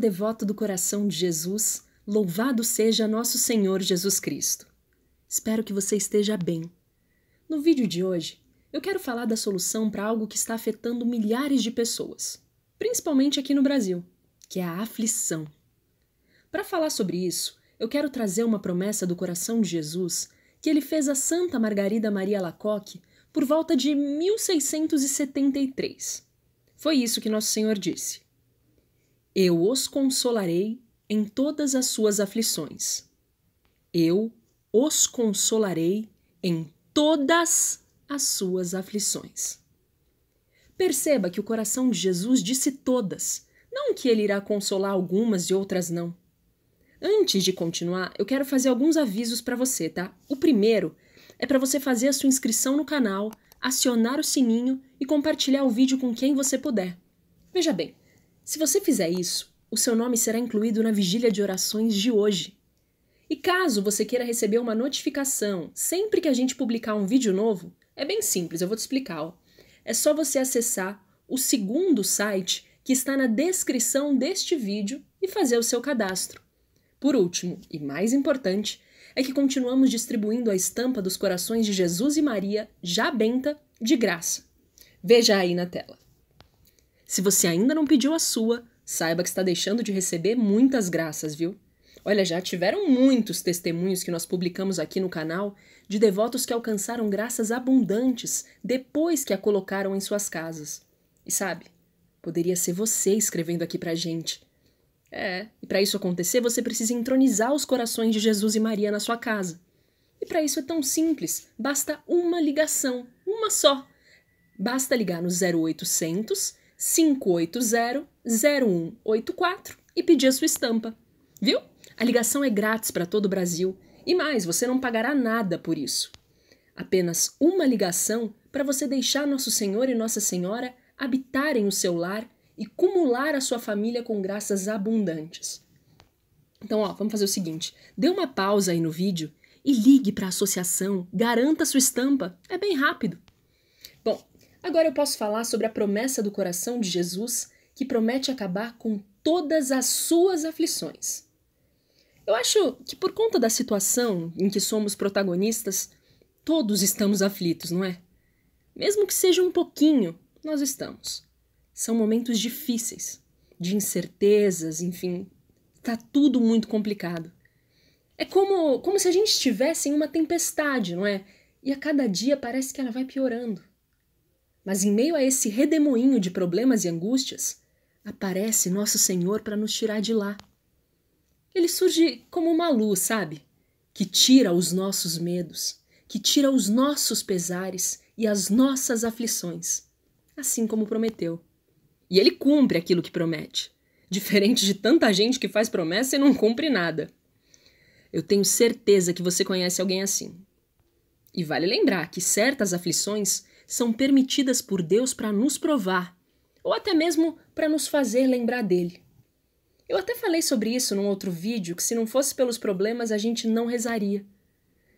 devoto do coração de Jesus, louvado seja nosso Senhor Jesus Cristo. Espero que você esteja bem. No vídeo de hoje, eu quero falar da solução para algo que está afetando milhares de pessoas, principalmente aqui no Brasil, que é a aflição. Para falar sobre isso, eu quero trazer uma promessa do coração de Jesus que ele fez a Santa Margarida Maria Lacoque por volta de 1673. Foi isso que Nosso Senhor disse. Eu os consolarei em todas as suas aflições. Eu os consolarei em todas as suas aflições. Perceba que o coração de Jesus disse todas, não que ele irá consolar algumas e outras não. Antes de continuar, eu quero fazer alguns avisos para você, tá? O primeiro é para você fazer a sua inscrição no canal, acionar o sininho e compartilhar o vídeo com quem você puder. Veja bem, se você fizer isso, o seu nome será incluído na vigília de orações de hoje. E caso você queira receber uma notificação sempre que a gente publicar um vídeo novo, é bem simples, eu vou te explicar. Ó. É só você acessar o segundo site que está na descrição deste vídeo e fazer o seu cadastro. Por último, e mais importante, é que continuamos distribuindo a estampa dos corações de Jesus e Maria, já benta, de graça. Veja aí na tela. Se você ainda não pediu a sua, saiba que está deixando de receber muitas graças, viu? Olha, já tiveram muitos testemunhos que nós publicamos aqui no canal de devotos que alcançaram graças abundantes depois que a colocaram em suas casas. E sabe, poderia ser você escrevendo aqui pra gente. É, e para isso acontecer, você precisa entronizar os corações de Jesus e Maria na sua casa. E para isso é tão simples, basta uma ligação, uma só. Basta ligar no 0800 580-0184 e pedir a sua estampa. Viu? A ligação é grátis para todo o Brasil e mais, você não pagará nada por isso. Apenas uma ligação para você deixar Nosso Senhor e Nossa Senhora habitarem o seu lar e cumular a sua família com graças abundantes. Então, ó, vamos fazer o seguinte: dê uma pausa aí no vídeo e ligue para a associação, garanta sua estampa, é bem rápido. Agora eu posso falar sobre a promessa do coração de Jesus que promete acabar com todas as suas aflições. Eu acho que por conta da situação em que somos protagonistas, todos estamos aflitos, não é? Mesmo que seja um pouquinho, nós estamos. São momentos difíceis, de incertezas, enfim, tá tudo muito complicado. É como, como se a gente estivesse em uma tempestade, não é? E a cada dia parece que ela vai piorando. Mas em meio a esse redemoinho de problemas e angústias, aparece nosso Senhor para nos tirar de lá. Ele surge como uma luz, sabe? Que tira os nossos medos, que tira os nossos pesares e as nossas aflições, assim como prometeu. E ele cumpre aquilo que promete, diferente de tanta gente que faz promessa e não cumpre nada. Eu tenho certeza que você conhece alguém assim. E vale lembrar que certas aflições são permitidas por Deus para nos provar, ou até mesmo para nos fazer lembrar dele. Eu até falei sobre isso num outro vídeo, que se não fosse pelos problemas a gente não rezaria.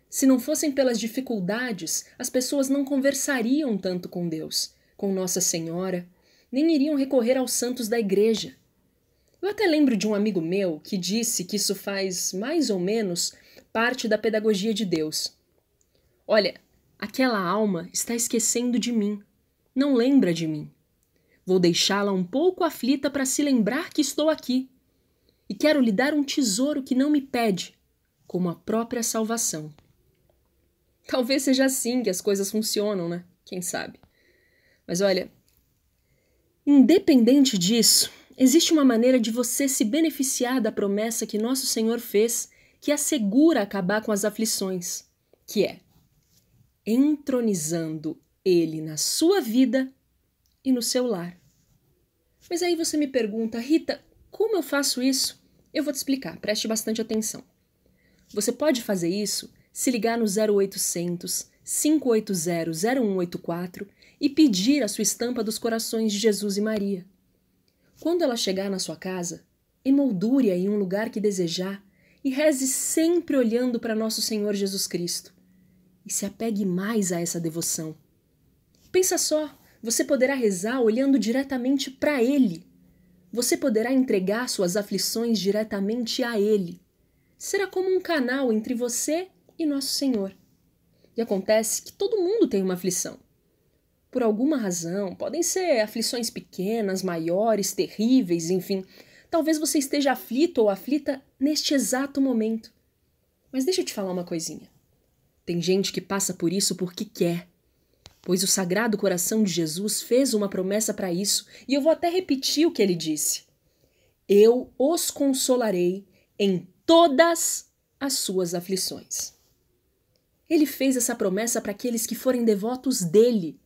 Se não fossem pelas dificuldades, as pessoas não conversariam tanto com Deus, com Nossa Senhora, nem iriam recorrer aos santos da igreja. Eu até lembro de um amigo meu que disse que isso faz mais ou menos parte da pedagogia de Deus. Olha, Aquela alma está esquecendo de mim, não lembra de mim. Vou deixá-la um pouco aflita para se lembrar que estou aqui. E quero lhe dar um tesouro que não me pede, como a própria salvação. Talvez seja assim que as coisas funcionam, né? Quem sabe? Mas olha, independente disso, existe uma maneira de você se beneficiar da promessa que nosso Senhor fez, que assegura acabar com as aflições, que é entronizando ele na sua vida e no seu lar. Mas aí você me pergunta, Rita, como eu faço isso? Eu vou te explicar, preste bastante atenção. Você pode fazer isso se ligar no 0800 580 0184 e pedir a sua estampa dos corações de Jesus e Maria. Quando ela chegar na sua casa, emoldure-a em um lugar que desejar e reze sempre olhando para nosso Senhor Jesus Cristo e se apegue mais a essa devoção. Pensa só, você poderá rezar olhando diretamente para Ele. Você poderá entregar suas aflições diretamente a Ele. Será como um canal entre você e Nosso Senhor. E acontece que todo mundo tem uma aflição. Por alguma razão, podem ser aflições pequenas, maiores, terríveis, enfim. Talvez você esteja aflito ou aflita neste exato momento. Mas deixa eu te falar uma coisinha. Tem gente que passa por isso porque quer. Pois o Sagrado Coração de Jesus fez uma promessa para isso, e eu vou até repetir o que ele disse: Eu os consolarei em todas as suas aflições. Ele fez essa promessa para aqueles que forem devotos dele.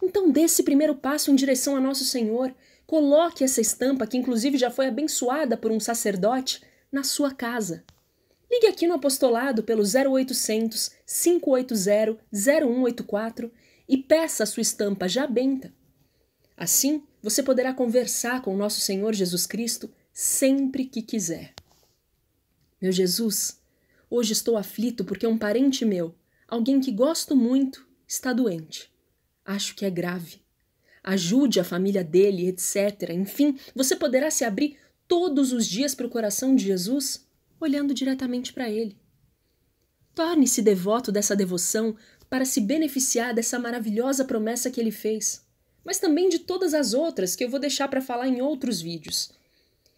Então dê esse primeiro passo em direção a Nosso Senhor. Coloque essa estampa, que inclusive já foi abençoada por um sacerdote, na sua casa. Ligue aqui no apostolado pelo 0800 580 0184 e peça a sua estampa já benta. Assim, você poderá conversar com o nosso Senhor Jesus Cristo sempre que quiser. Meu Jesus, hoje estou aflito porque um parente meu, alguém que gosto muito, está doente. Acho que é grave. Ajude a família dele, etc. Enfim, você poderá se abrir todos os dias para o coração de Jesus? olhando diretamente para ele. Torne-se devoto dessa devoção para se beneficiar dessa maravilhosa promessa que ele fez, mas também de todas as outras que eu vou deixar para falar em outros vídeos.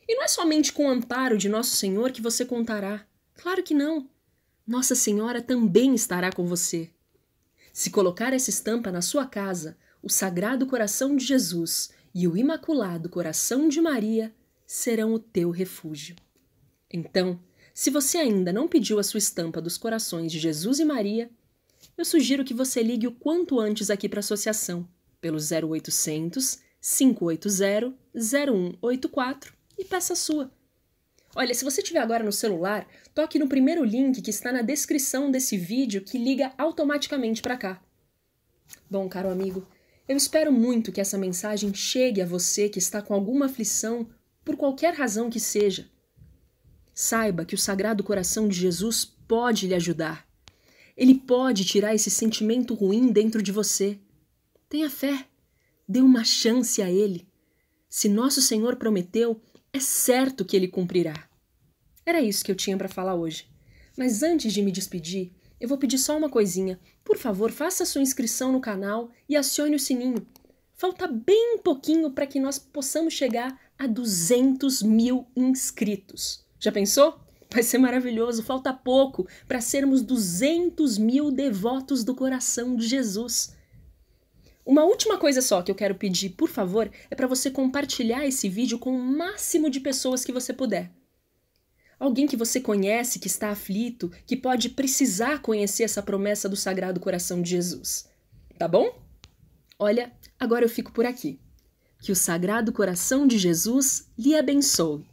E não é somente com o amparo de Nosso Senhor que você contará. Claro que não. Nossa Senhora também estará com você. Se colocar essa estampa na sua casa, o Sagrado Coração de Jesus e o Imaculado Coração de Maria serão o teu refúgio. Então, se você ainda não pediu a sua estampa dos corações de Jesus e Maria, eu sugiro que você ligue o quanto antes aqui para a associação, pelo 0800 580 0184 e peça a sua. Olha, se você tiver agora no celular, toque no primeiro link que está na descrição desse vídeo que liga automaticamente para cá. Bom, caro amigo, eu espero muito que essa mensagem chegue a você que está com alguma aflição, por qualquer razão que seja. Saiba que o Sagrado Coração de Jesus pode lhe ajudar. Ele pode tirar esse sentimento ruim dentro de você. Tenha fé. Dê uma chance a ele. Se nosso Senhor prometeu, é certo que ele cumprirá. Era isso que eu tinha para falar hoje. Mas antes de me despedir, eu vou pedir só uma coisinha. Por favor, faça sua inscrição no canal e acione o sininho. Falta bem pouquinho para que nós possamos chegar a 200 mil inscritos. Já pensou? Vai ser maravilhoso, falta pouco para sermos 200 mil devotos do coração de Jesus. Uma última coisa só que eu quero pedir, por favor, é para você compartilhar esse vídeo com o máximo de pessoas que você puder. Alguém que você conhece que está aflito, que pode precisar conhecer essa promessa do Sagrado Coração de Jesus. Tá bom? Olha, agora eu fico por aqui. Que o Sagrado Coração de Jesus lhe abençoe.